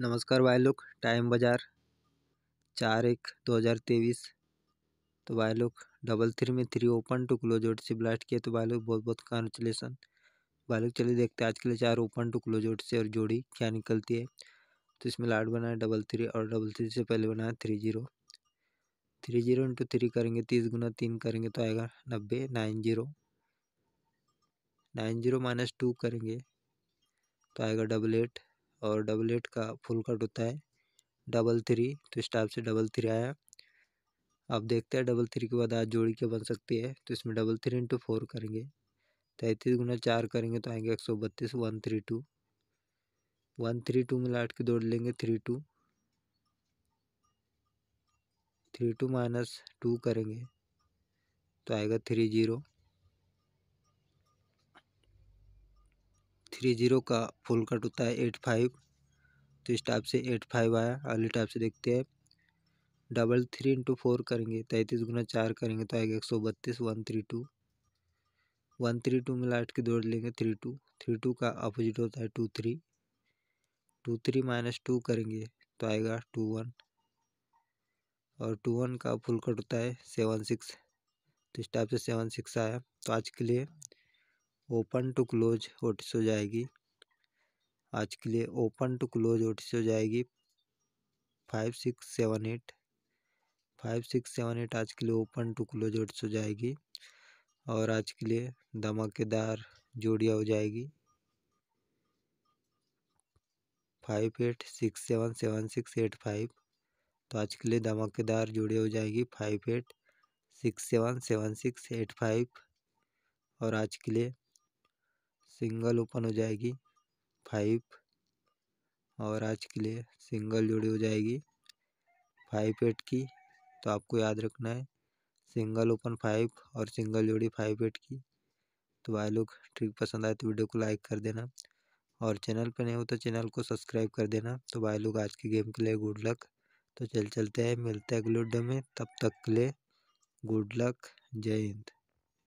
नमस्कार भाई लोग टाइम बाज़ार चार एक दो हज़ार तेईस तो भाई लोग डबल थ्री में three open to close out से ब्लास्ट किया तो भाई लोग बहुत बहुत कॉन्चुलेसन भाई लोग चलिए देखते हैं आज के लिए चार ओपन टू क्लोज आउट से और जोड़ी क्या निकलती है तो इसमें लाट बनाया डबल थ्री और डबल थ्री से पहले बनाया three zero three zero into three करेंगे तीस गुना तीन करेंगे तो आएगा नब्बे nine zero nine zero minus two करेंगे तो आएगा डबल एट और डबल एट का फुल कट होता है डबल थ्री तो इस टाइप से डबल थ्री आया अब देखते हैं डबल थ्री के बाद आज जोड़ी क्या बन सकती है तो इसमें डबल थ्री इंटू फोर करेंगे तैंतीस गुना चार करेंगे तो आएंगे एक सौ बत्तीस one three two one three two में लाट के दौड़ लेंगे three two three two minus two करेंगे तो आएगा थ्री जीरो थ्री जीरो का फुल कट होता है एट फाइव तो इस टाइप से एट फाइव आया अगले टाइप से देखते हैं डबल थ्री इंटू फोर करेंगे तैंतीस गुना चार करेंगे तो आएगा एक सौ बत्तीस one three two one three two में लाइट की दौड़ लेंगे थ्री टू थ्री टू का अपोजिट होता है two three two three minus two करेंगे तो आएगा टू वन और टू वन का फुल कट होता है सेवन सिक्स तो इस टाइप से सेवन सिक्स आया तो आज के लिए ओपन टू क्लोज ओ हो जाएगी आज के लिए ओपन टू क्लोज ओटिस हो जाएगी five six seven eight five six seven eight आज के लिए ओपन टू क्लोज ओटिस हो जाएगी और आज के लिए धमाकेदार जोड़िया हो जाएगी five eight six seven seven six eight five पाँच तो के लिए धमाकेदार जोड़ी हो जाएगी five eight six seven seven six eight five और आज के लिए सिंगल ओपन हो जाएगी फाइव और आज के लिए सिंगल जोड़ी हो जाएगी फाइव एट की तो आपको याद रखना है सिंगल ओपन फाइव और सिंगल जोड़ी फाइव एट की तो भाई लोग ट्रिक पसंद आए तो वीडियो को लाइक कर देना और चैनल पर नहीं हो तो चैनल को सब्सक्राइब कर देना तो भाई लोग आज के गेम के लिए गुड लक तो चल चलते हैं मिलते हैं अगले वीडियो में तब तक के लिए गुड लक जय हिंद